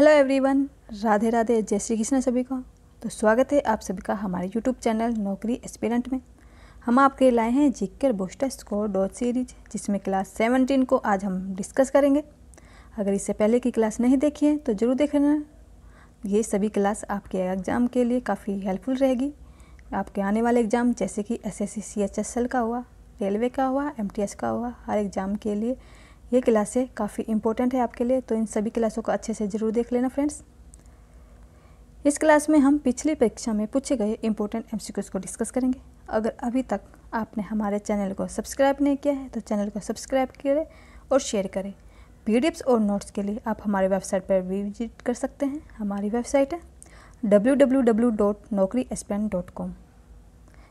hello everyone Radhe Radhe जय श्री कृष्ण सभी को तो स्वागत है आप सभी का हमारे यूट्यूब चैनल नौकरी एस्पिरेंट में हम आपके लाए हैं जिक्र बोस्टर स्कोर डॉट सीरीज जिसमें क्लास सेवनटीन को आज हम डिस्कस करेंगे अगर इससे पहले की क्लास नहीं देखी है तो ज़रूर देखना ये सभी क्लास आपके एग्ज़ाम के लिए काफ़ी हेल्पफुल रहेगी आपके आने वाले एग्ज़ाम जैसे कि एस एस का हुआ रेलवे का हुआ एम का हुआ हर एग्ज़ाम के लिए ये क्लासें काफ़ी इंपॉर्टेंट है आपके लिए तो इन सभी क्लासों को अच्छे से ज़रूर देख लेना फ्रेंड्स इस क्लास में हम पिछली परीक्षा में पूछे गए इंपॉर्टेंट एम को डिस्कस करेंगे अगर अभी तक आपने हमारे चैनल को सब्सक्राइब नहीं किया है तो चैनल को सब्सक्राइब करें और शेयर करें पी और नोट्स के लिए आप हमारे वेबसाइट पर भी विजिट कर सकते हैं हमारी वेबसाइट है डब्ल्यू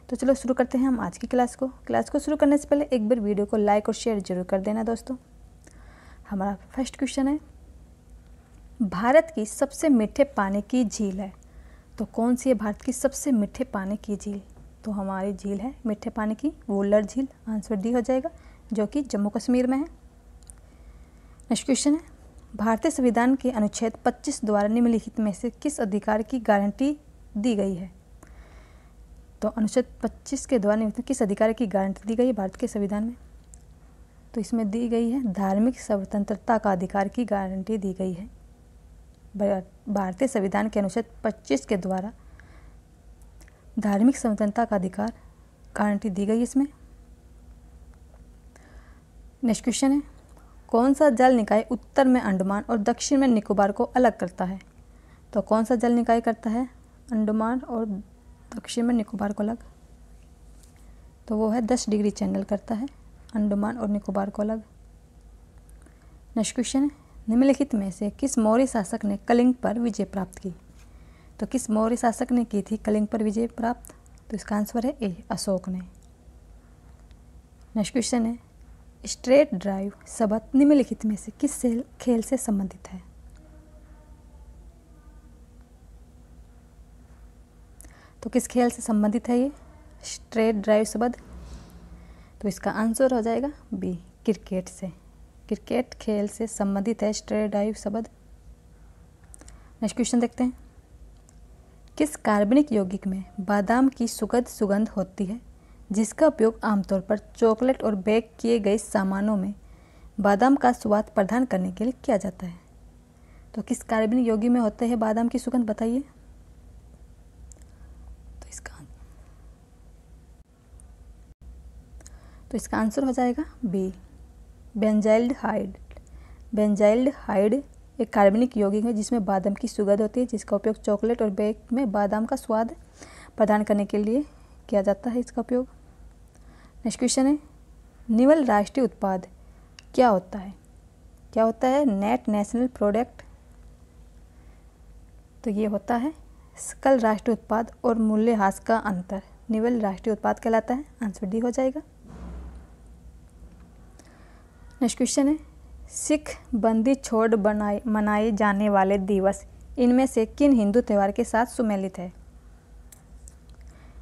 तो चलो शुरू करते हैं हम आज की क्लास को क्लास को शुरू करने से पहले एक बार वीडियो को लाइक और शेयर जरूर कर देना दोस्तों हमारा फर्स्ट क्वेश्चन है भारत की सबसे मीठे पानी की झील है तो कौन सी है भारत की सबसे मीठे पानी की झील तो हमारी झील है मीठे पानी की वोलर झील आंसर डी हो जाएगा जो कि जम्मू कश्मीर में है नेक्स्ट क्वेश्चन है भारतीय संविधान के अनुच्छेद 25 द्वारा निम्नलिखित में से किस अधिकार की गारंटी दी गई है तो अनुच्छेद 25 के द्वारा निम्नलिखित किस अधिकार की गारंटी दी गई है भारत के संविधान में तो इसमें दी गई है धार्मिक स्वतंत्रता का अधिकार की गारंटी दी गई है भारतीय संविधान के अनुच्छेद 25 के द्वारा धार्मिक स्वतंत्रता का अधिकार गारंटी दी गई इसमें नेक्स्ट क्वेश्चन है कौन सा जल निकाय उत्तर में अंडमान और दक्षिण में निकोबार को अलग करता है तो कौन सा जल निकाय करता है अंडमान और दक्षिण में निकोबार को अलग तो वो है दस डिग्री चैनल करता है अंडमान और निकोबार को अलग नेक्स्ट क्वेश्चन निम्नलिखित में से किस मौर्य शासक ने कलिंग पर विजय प्राप्त की तो किस मौर्य शासक ने की थी कलिंग पर विजय प्राप्त तो इसका आंसर है ए अशोक ने नेक्स्ट क्वेश्चन है स्ट्रेट ड्राइव शब्द निम्नलिखित में से किस से खेल से संबंधित है तो किस खेल से संबंधित है ये स्ट्रेट ड्राइव शब्द तो इसका आंसर हो जाएगा बी क्रिकेट से क्रिकेट खेल से संबंधित है स्ट्रे डाइव शब्द नेक्स्ट क्वेश्चन देखते हैं किस कार्बनिक यौगिक में बादाम की सुगंध सुगंध होती है जिसका उपयोग आमतौर पर चॉकलेट और बेक किए गए सामानों में बादाम का स्वाद प्रदान करने के लिए किया जाता है तो किस कार्बनिक यौगिक में होते हैं बादाम की सुगंध बताइए तो इसका आंसर हो जाएगा b benzaldehyde benzaldehyde एक कार्बनिक यौगिक है जिसमें बादाम की सुगंध होती है जिसका उपयोग चॉकलेट और बेक में बादाम का स्वाद प्रदान करने के लिए किया जाता है इसका उपयोग नेक्स्ट क्वेश्चन है निवल राष्ट्रीय उत्पाद क्या होता है क्या होता है नेट नेशनल प्रोडक्ट तो ये होता है सकल राष्ट्रीय उत्पाद और मूल्यह्रास का अंतर निवल राष्ट्रीय उत्पाद कहलाता है आंसर डी हो जाएगा नेक्स्ट क्वेश्चन है सिख बंदी छोड़ बनाए मनाए जाने वाले दिवस इनमें से किन हिंदू त्यौहार के साथ सुमेलित है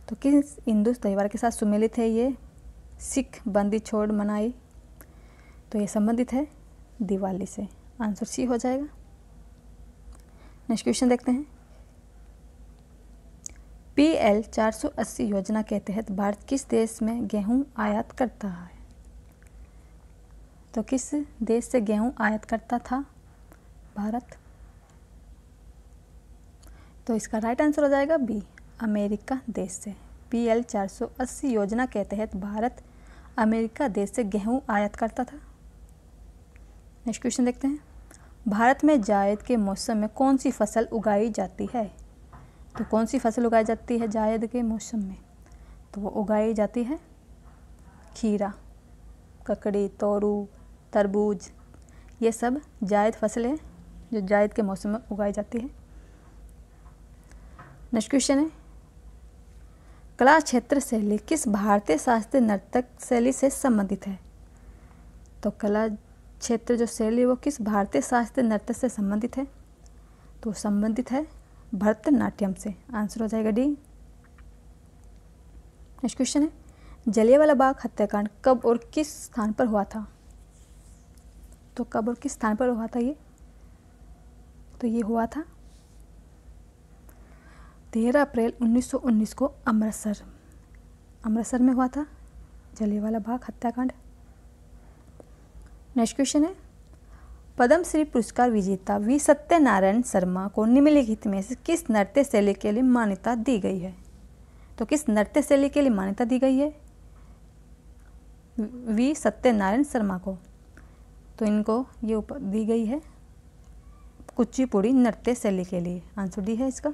तो किन हिंदू त्यौहार के साथ सुमेलित है ये सिख बंदी छोड़ मनाई तो ये संबंधित है दिवाली से आंसर सी हो जाएगा नेक्स्ट क्वेश्चन देखते हैं पी एल चार योजना के तहत भारत किस देश में गेहूं आयात करता है तो किस देश से गेहूं आयात करता था भारत तो इसका राइट आंसर हो जाएगा बी अमेरिका देश से पी एल चार सौ अस्सी योजना के तहत भारत अमेरिका देश से गेहूं आयात करता था नेक्स्ट क्वेश्चन देखते हैं भारत में जायद के मौसम में कौन सी फसल उगाई जाती है तो कौन सी फसल उगाई जाती है जायद के मौसम में तो वो उगाई जाती है खीरा ककड़ी तोरू तरबूज ये सब जायद फसल है जो जायद के मौसम में उगाई जाती है नेक्स्ट क्वेश्चन है कला क्षेत्र शैली किस भारतीय शास्त्रीय नर्तक शैली से संबंधित है तो कला क्षेत्र जो शैली वो किस भारतीय शास्त्रीय नृत्य से संबंधित है तो संबंधित है भरतनाट्यम से आंसर हो जाएगा डी नेक्स्ट क्वेश्चन है जलियावाला बाग हत्याकांड कब और किस स्थान पर हुआ था तो कब और किस स्थान पर हुआ था ये तो ये हुआ था तेरह अप्रैल 1919 को अमृतसर अमृतसर में हुआ था जलेवाला बाग हत्याकांड नेक्स्ट क्वेश्चन है पद्मश्री पुरस्कार विजेता वी सत्यनारायण शर्मा को निम्नलिखित में से किस नृत्य शैली के लिए मान्यता दी गई है तो किस नृत्य शैली के लिए मान्यता दी गई है वी सत्यनारायण शर्मा को तो इनको ये ऊपर दी गई है कुचिपुड़ी नृत्य शैली के लिए आंसर डी है इसका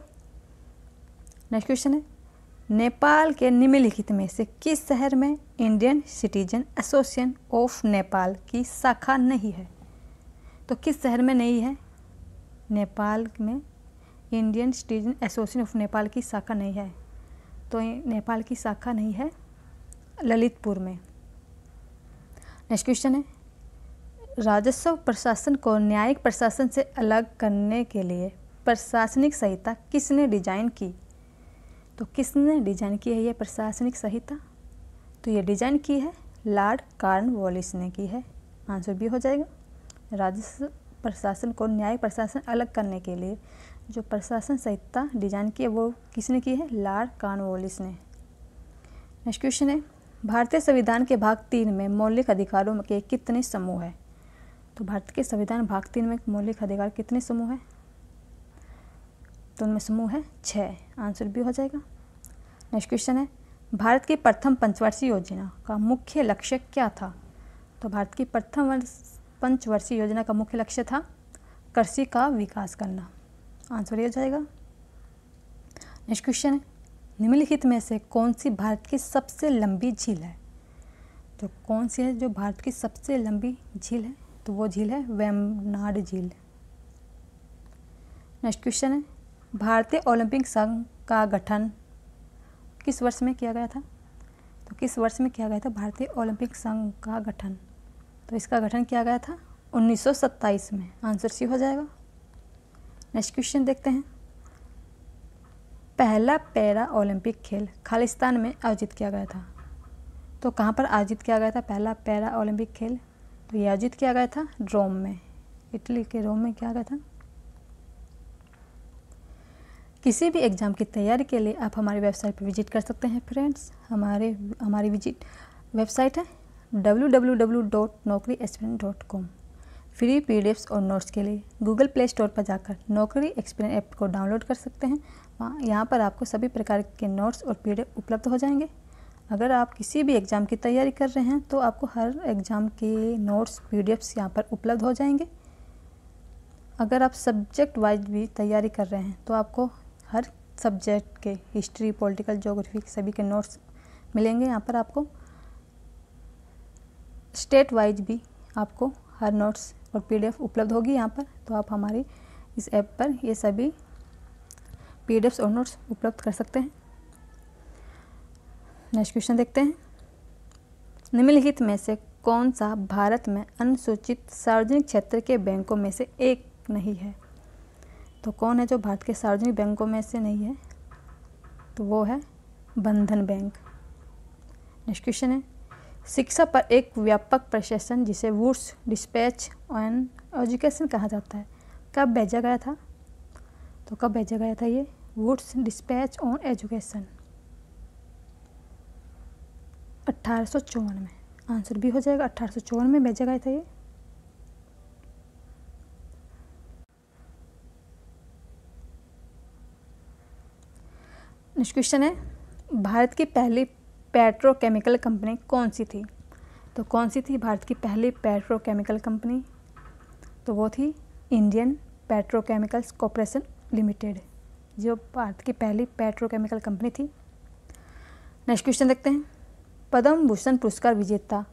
नेक्स्ट क्वेश्चन है नेपाल के निम्नलिखित में से किस शहर में Indian citizen association of Nepal की शाखा नहीं है तो किस शहर में नहीं है नेपाल में Indian citizen association of Nepal की शाखा नहीं है तो नेपाल की शाखा नहीं है ललितपुर में नेक्स्ट क्वेश्चन है राजस्व प्रशासन को न्यायिक प्रशासन से अलग करने के लिए प्रशासनिक संहिता किसने डिजाइन की तो किसने डिजाइन की है यह प्रशासनिक संहिता तो ये डिजाइन की है लॉर्ड कार्न वॉलिस ने की है आंसर भी हो जाएगा राजस्व प्रशासन को न्यायिक प्रशासन अलग करने के लिए जो प्रशासन संहिता डिजाइन की है वो किसने की है लॉर्ड कार्न वॉलिस ने नेक्स्ट क्वेश्चन है भारतीय संविधान के भाग तीन में मौलिक अधिकारों के कितने समूह हैं तो भारत के संविधान भाग तीन में मौलिक अधिकार कितने समूह हैं तो उनमें समूह है छः आंसर भी हो जाएगा नेक्स्ट क्वेश्चन है भारत की प्रथम पंचवर्षीय योजना का मुख्य लक्ष्य क्या था तो भारत की प्रथम पंचवर्षीय योजना का मुख्य लक्ष्य था कृषि का विकास करना आंसर ये हो जाएगा नेक्स्ट क्वेश्चन है निम्नलिखित में से कौन सी भारत की सबसे लंबी झील है तो कौन सी है जो भारत की सबसे लंबी झील है तो वो झील है वेमनाड झील नेक्स्ट क्वेश्चन है भारतीय ओलंपिक संघ का गठन किस वर्ष में किया गया था तो किस वर्ष में किया गया था भारतीय ओलंपिक संघ का गठन तो इसका गठन किया गया था 1927 में आंसर सी हो जाएगा नेक्स्ट क्वेश्चन देखते हैं पहला पैरा ओलंपिक खेल खालिस्तान में आयोजित किया गया था तो कहाँ पर आयोजित किया गया था पहला पैरा ओलंपिक खेल तो किया क्या गया था रोम में इटली के रोम में क्या गया था किसी भी एग्ज़ाम की तैयारी के लिए आप हमारी वेबसाइट पर विजिट कर सकते हैं फ्रेंड्स हमारे हमारी विजिट वेबसाइट है डब्ल्यू फ्री पी और नोट्स के लिए गूगल प्ले स्टोर पर जाकर नौकरी एक्सपीरियंस ऐप को डाउनलोड कर सकते हैं वहाँ यहाँ पर आपको सभी प्रकार के नोट्स और पी उपलब्ध हो जाएंगे अगर आप किसी भी एग्ज़ाम की तैयारी कर रहे हैं तो आपको हर एग्ज़ाम के नोट्स पी डी एफ्स यहाँ पर उपलब्ध हो जाएंगे अगर आप सब्जेक्ट वाइज भी तैयारी कर रहे हैं तो आपको हर सब्जेक्ट के हिस्ट्री पॉलिटिकल जोग्राफी सभी के नोट्स मिलेंगे यहाँ पर आपको स्टेट वाइज भी आपको हर नोट्स और पीडीएफ उपलब्ध होगी यहाँ पर तो आप हमारी इस ऐप पर ये सभी पीडीएफ्स और नोट्स उपलब्ध कर सकते हैं नेक्स्ट क्वेश्चन देखते हैं निम्नलिखित में से कौन सा भारत में अनुसूचित सार्वजनिक क्षेत्र के बैंकों में से एक नहीं है तो कौन है जो भारत के सार्वजनिक बैंकों में से नहीं है तो वो है बंधन बैंक नेक्स्ट क्वेश्चन है शिक्षा पर एक व्यापक प्रशासन जिसे वुड्स डिस्पैच ऑन एजुकेशन कहा जाता है कब भेजा गया था तो कब भेजा गया था ये वुड्स डिस्पैच ऑन एजुकेशन अट्ठारह सौ चौवन में आंसर भी हो जाएगा अट्ठारह सौ चौवन में भेजा गया था ये नेक्स्ट क्वेश्चन है भारत की पहली पेट्रोकेमिकल कंपनी कौन सी थी तो कौन सी थी भारत की पहली पेट्रोकेमिकल कंपनी तो वो थी इंडियन पेट्रोकेमिकल्स कॉरपोरेशन लिमिटेड जो भारत की पहली पेट्रोकेमिकल कंपनी थी नेक्स्ट क्वेश्चन देखते हैं पद्म भूषण पुरस्कार विजेता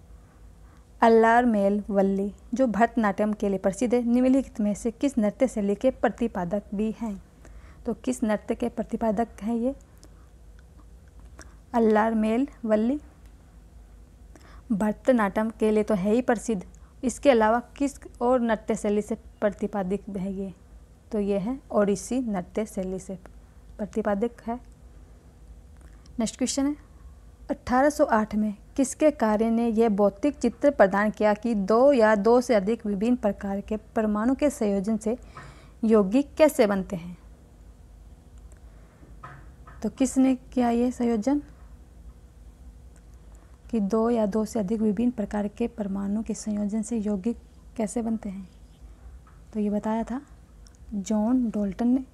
अल्लार मेल वल्ली जो भरतनाट्यम के लिए प्रसिद्ध है निम्नलिखित में से किस नृत्य शैली के प्रतिपादक भी हैं तो किस नृत्य के प्रतिपादक हैं ये अल्लार मेल वल्ली भरतनाट्यम के लिए तो है ही प्रसिद्ध इसके अलावा किस और नृत्य शैली से प्रतिपादित है ये तो ये है ओडिसी नृत्य शैली से प्रतिपादक है नेक्स्ट क्वेश्चन है 1808 में किसके कार्य ने यह भौतिक चित्र प्रदान किया कि दो या दो से अधिक विभिन्न प्रकार के परमाणु के संयोजन से यौगिक कैसे बनते हैं तो किसने किया ये संयोजन कि दो या दो से अधिक विभिन्न प्रकार के परमाणु के संयोजन से यौगिक कैसे बनते हैं तो ये बताया था जॉन डोल्टन ने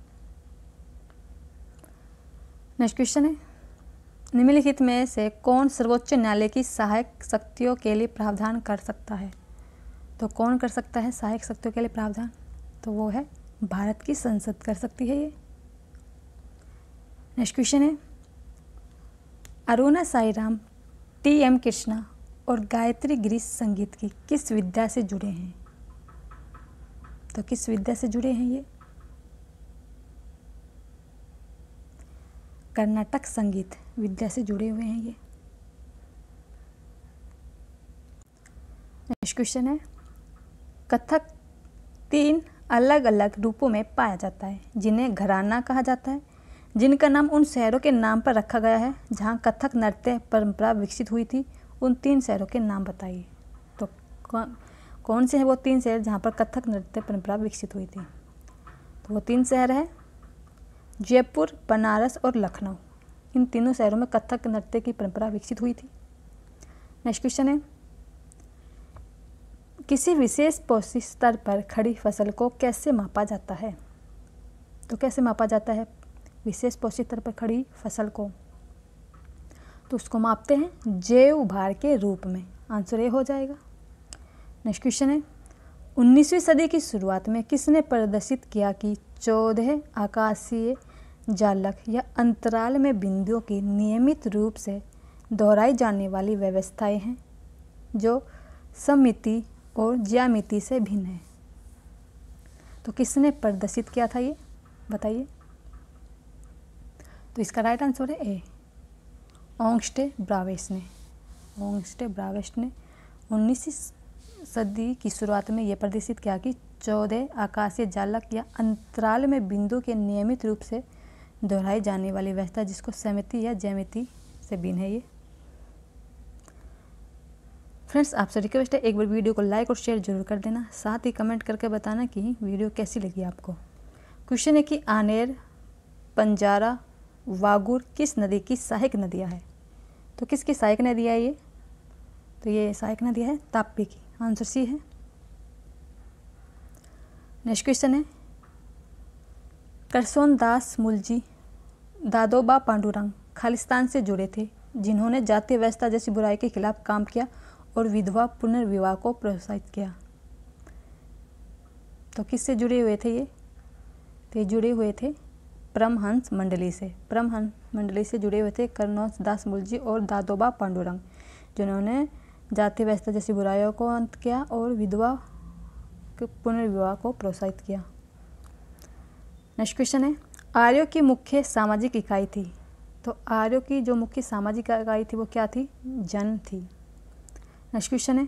नेक्स्ट क्वेश्चन है निम्नलिखित में से कौन सर्वोच्च न्यायालय की सहायक शक्तियों के लिए प्रावधान कर सकता है तो कौन कर सकता है सहायक शक्तियों के लिए प्रावधान तो वो है भारत की संसद कर सकती है ये नेक्स्ट क्वेश्चन है अरुणा साईराम टी एम कृष्णा और गायत्री गिरीश संगीत की किस विद्या से जुड़े हैं तो किस विद्या से जुड़े हैं ये कर्नाटक संगीत विद्या से जुड़े हुए हैं ये नेक्स्ट क्वेश्चन है कथक तीन अलग अलग रूपों में पाया जाता है जिन्हें घराना कहा जाता है जिनका नाम उन शहरों के नाम पर रखा गया है जहाँ कथक नृत्य परंपरा विकसित हुई थी उन तीन शहरों के नाम बताइए तो कौन कौन से हैं वो तीन शहर जहाँ पर कथक नृत्य परंपरा विकसित हुई थी तो वो तीन शहर है जयपुर बनारस और लखनऊ इन तीनों शहरों में कथक नृत्य की परंपरा विकसित हुई थी नेक्स्ट क्वेश्चन है किसी विशेष पोषी स्तर पर खड़ी फसल को कैसे मापा जाता है तो कैसे मापा जाता है विशेष पोषित स्तर पर खड़ी फसल को तो उसको मापते हैं जैव उभार के रूप में आंसर ये हो जाएगा नेक्स्ट क्वेश्चन है उन्नीसवीं सदी की शुरुआत में किसने प्रदर्शित किया कि चौदह आकाशीय जालक या अंतराल में बिंदुओं की नियमित रूप से दोहराई जाने वाली व्यवस्थाएं हैं जो समिति और ज्यामिति से भिन्न है तो किसने प्रदर्शित किया था ये बताइए तो इसका राइट आंसर है ए ओंगस्टे ब्रावेस ने ओंगस्टे ब्रावेस ने उन्नीसवीं सदी की शुरुआत में यह प्रदर्शित किया कि चौदह आकाशीय जालक या अंतराल में बिंदु के नियमित रूप से दोहराई जाने वाली व्यवस्था जिसको समिति या जयमिति से बीन है ये फ्रेंड्स आपसे रिक्वेस्ट है एक बार वीडियो को लाइक और शेयर जरूर कर देना साथ ही कमेंट करके बताना कि वीडियो कैसी लगी आपको क्वेश्चन है कि आनेर पंजारा वागुर किस नदी की सहायक नदियाँ है तो किसकी सहायक नदियाँ है ये तो ये सहायक नदियाँ है ताप्पी की आंसर सी है नेक्स्ट क्वेश्चन है करसोन दास मुलजी दादोबा पांडुरंग खालिस्तान से जुड़े थे जिन्होंने जाति व्यवस्था जैसी बुराई के खिलाफ काम किया और विधवा पुनर्विवाह को प्रोत्साहित किया तो किससे जुड़े हुए थे ये तो ये जुड़े हुए थे परमहंस मंडली से परमहंस मंडली से जुड़े हुए थे करनौज दास मुलजी और दादोबा पांडुरंग जिन्होंने जाति व्यवस्था जैसी बुराइयों को अंत किया और विधवा के पुनर्विवाह को प्रोत्साहित किया नेक्स्ट क्वेश्चन है आर्यो की मुख्य सामाजिक इकाई थी तो आर्यो की जो मुख्य सामाजिक इकाई थी वो क्या थी जन थी नेक्स्ट क्वेश्चन है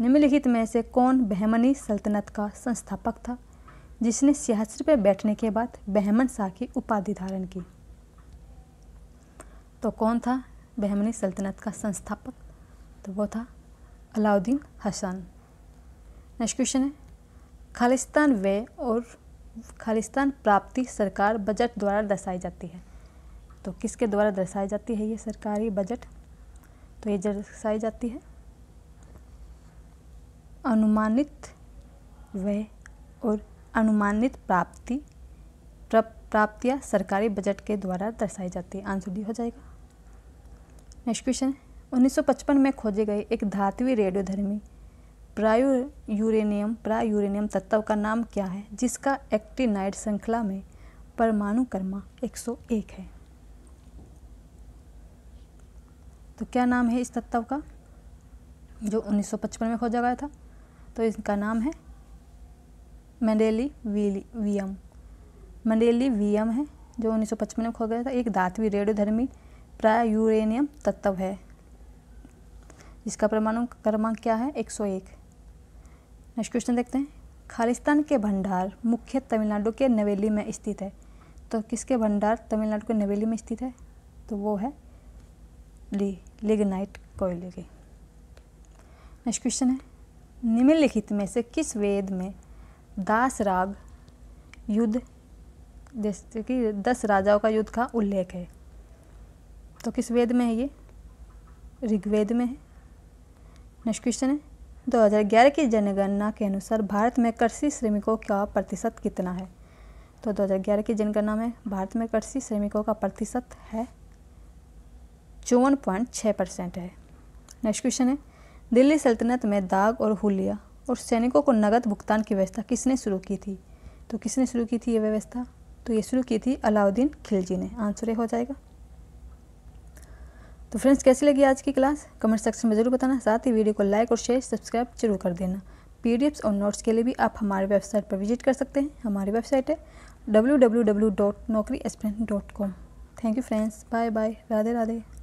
निम्नलिखित में से कौन बहमनी सल्तनत का संस्थापक था जिसने सियासी पर बैठने के बाद बहमन शाह की उपाधि धारण की तो कौन था बहमनी सल्तनत का संस्थापक तो वो था अलाउद्दीन हसन नेक्स्ट क्वेश्चन है खालिस्तान वे और खालिस्तान प्राप्ति सरकार बजट द्वारा दर्शाई जाती है तो किसके द्वारा दर्शाई जाती है ये सरकारी बजट तो ये दर्शाई जाती है अनुमानित व्यय और अनुमानित प्राप्ति प्राप्तियाँ सरकारी बजट के द्वारा दर्शाई जाती है आंसर डी हो जाएगा नेक्स्ट क्वेश्चन 1955 में खोजे गए एक धातवी रेडियोधर्मी प्रायु यूरेनियम यूरेनियम तत्व का नाम क्या है जिसका एक्टिनाइड श्रृंखला में परमाणु कर्मा 101 है तो क्या नाम है इस तत्व का जो 1955 में खोजा गया था तो इनका नाम है मंडेली वीएम मंडेली वीएम है जो 1955 में खो गया था एक धातवी रेडियोधर्मी प्राय यूरेनियम तत्व है इसका परमाणु क्रमांक क्या है 101 नेक्स्ट क्वेश्चन देखते हैं खालिस्तान के भंडार मुख्य तमिलनाडु के नवेली में स्थित है तो किसके भंडार तमिलनाडु के नवेली में स्थित है तो वो है ली लिगनाइट कोयले के नेक्स्ट क्वेश्चन है निम्नलिखित में से किस वेद में दास राग युद्ध जैसे कि दस राजाओं का युद्ध का उल्लेख है तो किस वेद में है ये ऋग्वेद में है नेक्स्ट क्वेश्चन है 2011 की जनगणना के अनुसार भारत में कृषि श्रमिकों का प्रतिशत कितना है तो 2011 की जनगणना में भारत में कृषि श्रमिकों का प्रतिशत है चौवन पॉइंट छः परसेंट है नेक्स्ट क्वेश्चन है दिल्ली सल्तनत में दाग और हुलिया और सैनिकों को नगद भुगतान की व्यवस्था किसने शुरू की थी तो किसने शुरू की थी ये व्यवस्था तो ये शुरू की थी अलाउद्दीन खिलजी ने आंसर ये हो जाएगा तो फ्रेंड्स कैसी लगी आज की क्लास कमेंट सेक्शन में ज़रूर बताना साथ ही वीडियो को लाइक और शेयर सब्सक्राइब जरूर कर देना पी और नोट्स के लिए भी आप हमारे वेबसाइट पर विजिट कर सकते हैं हमारी वेबसाइट है W W W dot Naukri dot com thank you friends bye bye Radhe Radhe